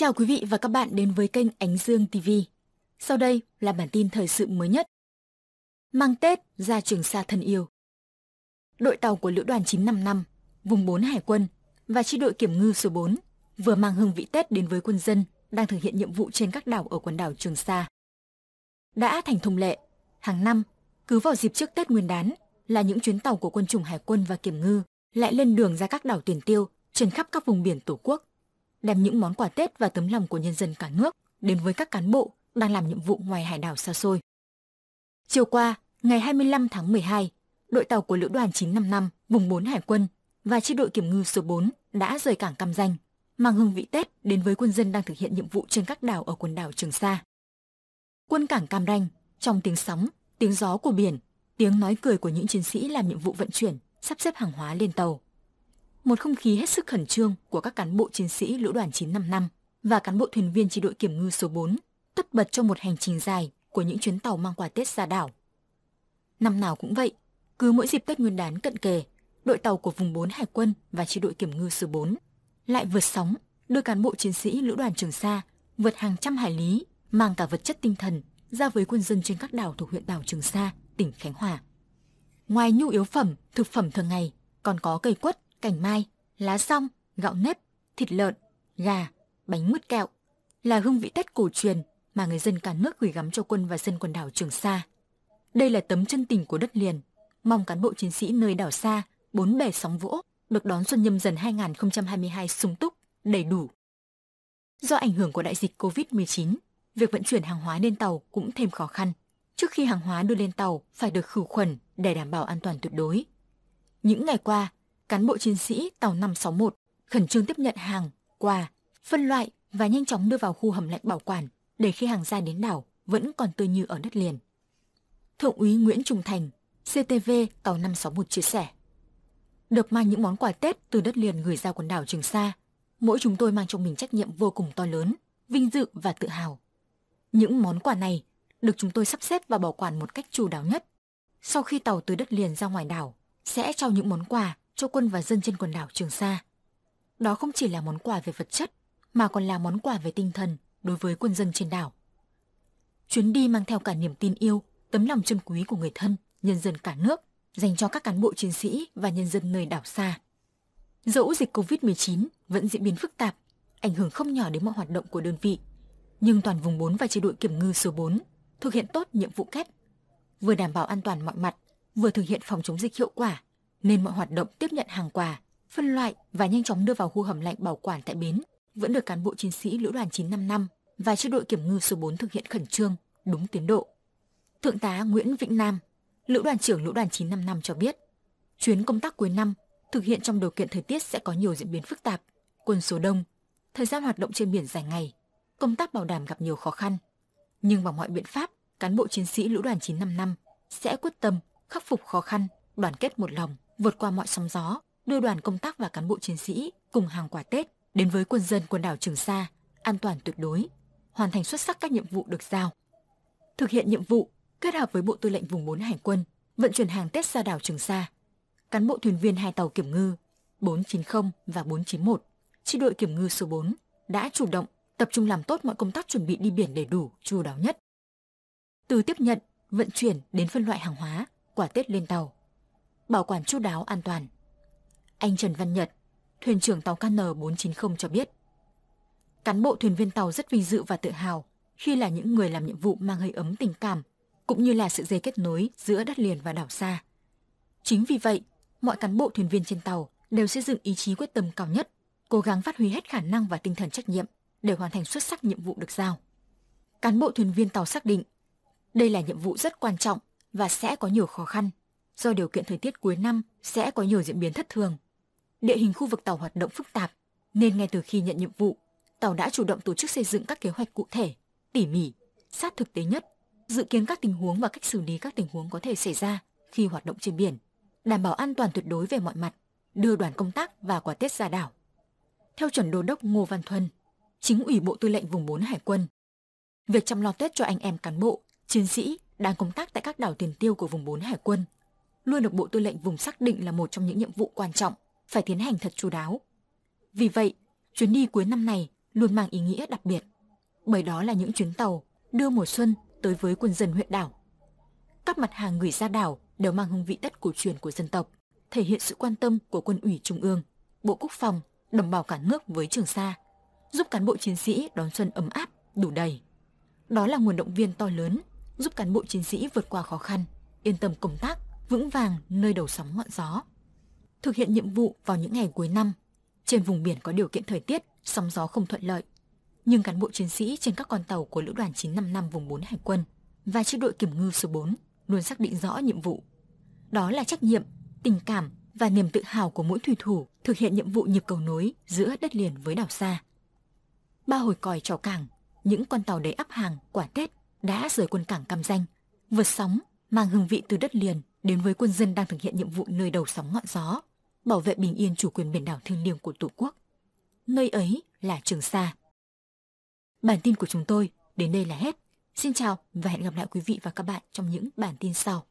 chào quý vị và các bạn đến với kênh Ánh Dương TV. Sau đây là bản tin thời sự mới nhất. Mang Tết ra Trường Sa thân yêu. Đội tàu của Lữ đoàn 955, vùng 4 Hải quân và chi đội kiểm ngư số 4 vừa mang hương vị Tết đến với quân dân đang thực hiện nhiệm vụ trên các đảo ở quần đảo Trường Sa. Đã thành thông lệ, hàng năm, cứ vào dịp trước Tết Nguyên đán là những chuyến tàu của quân chủng Hải quân và kiểm ngư lại lên đường ra các đảo tiền tiêu trên khắp các vùng biển Tổ quốc đem những món quà Tết và tấm lòng của nhân dân cả nước đến với các cán bộ đang làm nhiệm vụ ngoài hải đảo xa xôi. Chiều qua, ngày 25 tháng 12, đội tàu của Lữ đoàn 955 vùng 4 Hải quân và chi đội kiểm ngư số 4 đã rời cảng Cam Ranh mang hương vị Tết đến với quân dân đang thực hiện nhiệm vụ trên các đảo ở quần đảo Trường Sa. Quân cảng Cam Ranh, trong tiếng sóng, tiếng gió của biển, tiếng nói cười của những chiến sĩ làm nhiệm vụ vận chuyển, sắp xếp hàng hóa lên tàu, một không khí hết sức khẩn trương của các cán bộ chiến sĩ lữ đoàn 955 và cán bộ thuyền viên chỉ đội kiểm ngư số 4, tất bật cho một hành trình dài của những chuyến tàu mang quà Tết ra đảo. Năm nào cũng vậy, cứ mỗi dịp Tết Nguyên đán cận kề, đội tàu của vùng 4 Hải quân và chỉ đội kiểm ngư số 4 lại vượt sóng, đưa cán bộ chiến sĩ lữ đoàn Trường Sa vượt hàng trăm hải lý, mang cả vật chất tinh thần ra với quân dân trên các đảo thuộc huyện đảo Trường Sa, tỉnh Khánh Hòa. Ngoài nhu yếu phẩm, thực phẩm thường ngày, còn có cây quất, cảnh mai, lá song, gạo nếp, thịt lợn, gà, bánh mứt kẹo là hương vị Tết cổ truyền mà người dân cả nước gửi gắm cho quân và dân quần đảo Trường Sa. Đây là tấm chân tình của đất liền, mong cán bộ chiến sĩ nơi đảo xa, bốn bể sóng vỗ được đón xuân nhâm dần 2022 sung túc, đầy đủ. Do ảnh hưởng của đại dịch COVID-19, việc vận chuyển hàng hóa lên tàu cũng thêm khó khăn. Trước khi hàng hóa đưa lên tàu phải được khử khuẩn để đảm bảo an toàn tuyệt đối. Những ngày qua, cán bộ chiến sĩ tàu 561 khẩn trương tiếp nhận hàng, quà, phân loại và nhanh chóng đưa vào khu hầm lạnh bảo quản để khi hàng ra đến đảo vẫn còn tươi như ở đất liền. Thượng úy Nguyễn Trung Thành, CTV tàu 561 chia sẻ. Được mang những món quà Tết từ đất liền gửi ra quần đảo Trường Sa, mỗi chúng tôi mang trong mình trách nhiệm vô cùng to lớn, vinh dự và tự hào. Những món quà này được chúng tôi sắp xếp và bảo quản một cách chu đáo nhất. Sau khi tàu từ đất liền ra ngoài đảo, sẽ trao những món quà cho quân và dân trên quần đảo Trường Sa. Đó không chỉ là món quà về vật chất, mà còn là món quà về tinh thần đối với quân dân trên đảo. Chuyến đi mang theo cả niềm tin yêu, tấm lòng chân quý của người thân, nhân dân cả nước dành cho các cán bộ chiến sĩ và nhân dân nơi đảo xa. Dẫu dịch COVID-19 vẫn diễn biến phức tạp, ảnh hưởng không nhỏ đến mọi hoạt động của đơn vị, nhưng toàn vùng 4 và chế đội kiểm ngư số 4 thực hiện tốt nhiệm vụ kép, vừa đảm bảo an toàn mọi mặt, vừa thực hiện phòng chống dịch hiệu quả nên mọi hoạt động tiếp nhận hàng quà, phân loại và nhanh chóng đưa vào khu hầm lạnh bảo quản tại bến vẫn được cán bộ chiến sĩ lữ đoàn 955 và chiếc đội kiểm ngư số 4 thực hiện khẩn trương, đúng tiến độ. Thượng tá Nguyễn Vĩnh Nam, lữ đoàn trưởng lữ đoàn 955 cho biết, chuyến công tác cuối năm thực hiện trong điều kiện thời tiết sẽ có nhiều diễn biến phức tạp, quân số đông, thời gian hoạt động trên biển dài ngày, công tác bảo đảm gặp nhiều khó khăn. Nhưng bằng mọi biện pháp, cán bộ chiến sĩ lữ đoàn 955 sẽ quyết tâm khắc phục khó khăn, đoàn kết một lòng vượt qua mọi sóng gió, đưa đoàn công tác và cán bộ chiến sĩ cùng hàng quả Tết đến với quân dân quần đảo Trường Sa, an toàn tuyệt đối, hoàn thành xuất sắc các nhiệm vụ được giao. Thực hiện nhiệm vụ, kết hợp với Bộ Tư lệnh Vùng 4 Hải quân, vận chuyển hàng Tết ra đảo Trường Sa. Cán bộ thuyền viên hai tàu kiểm ngư 490 và 491, chi đội kiểm ngư số 4 đã chủ động tập trung làm tốt mọi công tác chuẩn bị đi biển đầy đủ, chu đáo nhất. Từ tiếp nhận, vận chuyển đến phân loại hàng hóa, quả Tết lên tàu, bảo quản chú đáo an toàn. Anh Trần Văn Nhật, thuyền trưởng tàu KN490 cho biết. Cán bộ thuyền viên tàu rất vinh dự và tự hào khi là những người làm nhiệm vụ mang hơi ấm tình cảm, cũng như là sự dây kết nối giữa đất liền và đảo xa. Chính vì vậy, mọi cán bộ thuyền viên trên tàu đều xây dựng ý chí quyết tâm cao nhất, cố gắng phát huy hết khả năng và tinh thần trách nhiệm để hoàn thành xuất sắc nhiệm vụ được giao. Cán bộ thuyền viên tàu xác định đây là nhiệm vụ rất quan trọng và sẽ có nhiều khó khăn, do điều kiện thời tiết cuối năm sẽ có nhiều diễn biến thất thường. Địa hình khu vực tàu hoạt động phức tạp, nên ngay từ khi nhận nhiệm vụ, tàu đã chủ động tổ chức xây dựng các kế hoạch cụ thể, tỉ mỉ, sát thực tế nhất, dự kiến các tình huống và cách xử lý các tình huống có thể xảy ra khi hoạt động trên biển, đảm bảo an toàn tuyệt đối về mọi mặt, đưa đoàn công tác và quả tết ra đảo. Theo chuẩn đô đốc Ngô Văn Thuần, chính ủy Bộ Tư lệnh Vùng 4 Hải quân, việc chăm lo Tết cho anh em cán bộ, chiến sĩ đang công tác tại các đảo tiền tiêu của Vùng 4 Hải quân luôn được Bộ Tư lệnh vùng xác định là một trong những nhiệm vụ quan trọng phải tiến hành thật chú đáo. Vì vậy, chuyến đi cuối năm này luôn mang ý nghĩa đặc biệt, bởi đó là những chuyến tàu đưa mùa xuân tới với quân dân huyện đảo. Các mặt hàng gửi ra đảo đều mang hương vị Tết cổ truyền của dân tộc, thể hiện sự quan tâm của quân ủy Trung ương, Bộ Quốc phòng, đồng bào cả nước với Trường Sa, giúp cán bộ chiến sĩ đón xuân ấm áp, đủ đầy. Đó là nguồn động viên to lớn, giúp cán bộ chiến sĩ vượt qua khó khăn, yên tâm công tác vững vàng nơi đầu sóng ngọn gió. Thực hiện nhiệm vụ vào những ngày cuối năm, trên vùng biển có điều kiện thời tiết, sóng gió không thuận lợi. Nhưng cán bộ chiến sĩ trên các con tàu của Lữ đoàn 955 vùng 4 Hải quân và chiếc đội kiểm ngư số 4 luôn xác định rõ nhiệm vụ. Đó là trách nhiệm, tình cảm và niềm tự hào của mỗi thủy thủ thực hiện nhiệm vụ nhịp cầu nối giữa đất liền với đảo xa. Ba hồi còi trò cảng, những con tàu đầy áp hàng, quả Tết đã rời quân cảng Cam Danh, vượt sóng, mang hương vị từ đất liền đến với quân dân đang thực hiện nhiệm vụ nơi đầu sóng ngọn gió, bảo vệ bình yên chủ quyền biển đảo thiêng liêng của Tổ quốc. Nơi ấy là Trường Sa. Bản tin của chúng tôi đến đây là hết. Xin chào và hẹn gặp lại quý vị và các bạn trong những bản tin sau.